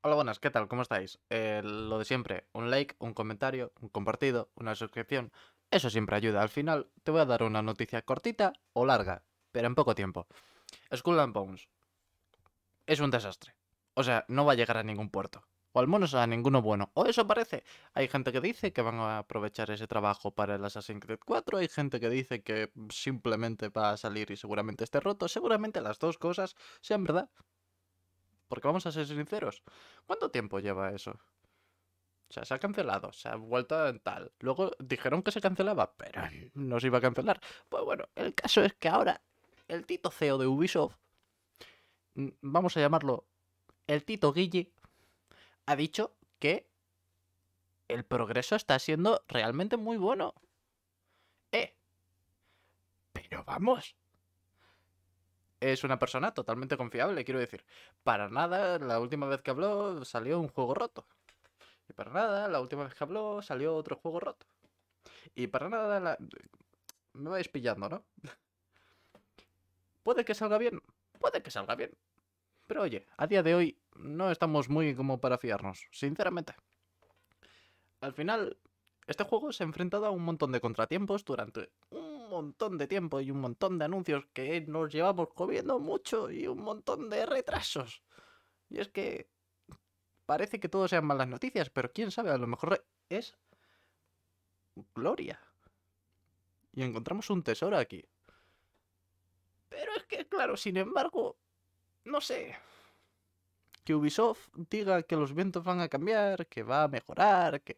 Hola, buenas, ¿qué tal? ¿Cómo estáis? Eh, lo de siempre, un like, un comentario, un compartido, una suscripción. Eso siempre ayuda. Al final te voy a dar una noticia cortita o larga, pero en poco tiempo. Skull and Bones es un desastre. O sea, no va a llegar a ningún puerto. O al menos a ninguno bueno. O eso parece. Hay gente que dice que van a aprovechar ese trabajo para el Assassin's Creed 4. Hay gente que dice que simplemente va a salir y seguramente esté roto. Seguramente las dos cosas sean verdad. Porque vamos a ser sinceros, ¿cuánto tiempo lleva eso? O sea, se ha cancelado, se ha vuelto en tal. Luego dijeron que se cancelaba, pero no se iba a cancelar. Pues bueno, el caso es que ahora el Tito CEO de Ubisoft, mm, vamos a llamarlo el Tito Guille, ha dicho que el progreso está siendo realmente muy bueno. Eh. Pero vamos, es una persona totalmente confiable, quiero decir. Para nada, la última vez que habló salió un juego roto. Y para nada, la última vez que habló salió otro juego roto. Y para nada, la... me vais pillando, ¿no? puede que salga bien, puede que salga bien. Pero oye, a día de hoy no estamos muy como para fiarnos, sinceramente. Al final, este juego se ha enfrentado a un montón de contratiempos durante un montón de tiempo y un montón de anuncios que nos llevamos comiendo mucho y un montón de retrasos. Y es que parece que todo sean malas noticias, pero quién sabe, a lo mejor es gloria. Y encontramos un tesoro aquí. Pero es que, claro, sin embargo, no sé. Que Ubisoft diga que los vientos van a cambiar, que va a mejorar, que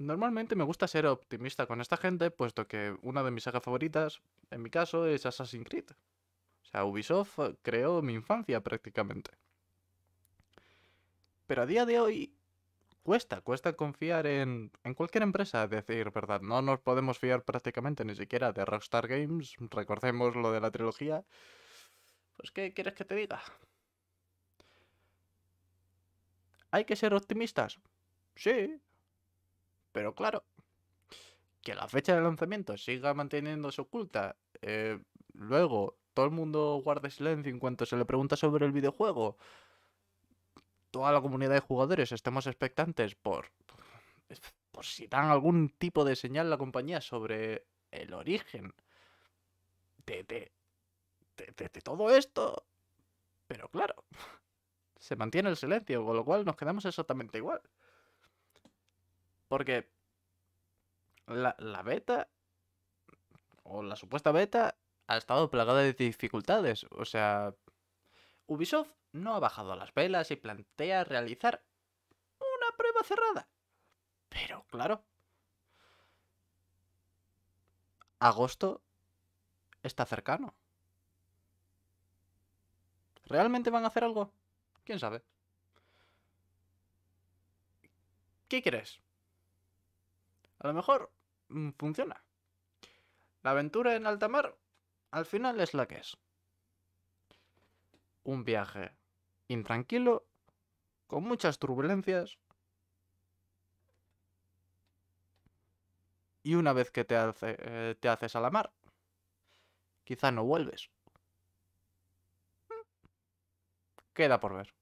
normalmente me gusta ser optimista con esta gente, puesto que una de mis sagas favoritas, en mi caso, es Assassin's Creed. O sea, Ubisoft eh, creó mi infancia prácticamente. Pero a día de hoy cuesta, cuesta confiar en, cualquier empresa, decir verdad, no nos podemos fiar prácticamente ni siquiera de Rockstar Games, recordemos lo de la trilogía. Pues, ¿qué quieres que te diga? ¿Hay que ser optimistas? Sí, pero claro, que la fecha de lanzamiento siga manteniéndose oculta, eh, luego todo el mundo guarde silencio en cuanto se le pregunta sobre el videojuego, toda la comunidad de jugadores estemos expectantes por, por si dan algún tipo de señal a la compañía sobre el origen de, de, de todo esto. Pero claro, se mantiene el silencio, con lo cual nos quedamos exactamente igual. Porque la, beta, o la supuesta beta, ha estado plagada de dificultades. O sea, Ubisoft no ha bajado las velas y plantea realizar una prueba cerrada. Pero claro, agosto está cercano. ¿Realmente van a hacer algo? ¿Quién sabe? ¿Qué crees? A lo mejor mm, funciona. La aventura en alta mar al final es la que es. Un viaje intranquilo, con muchas turbulencias. Y una vez que te, eh, te haces a la mar, quizá no vuelves. Hmm. Queda por ver.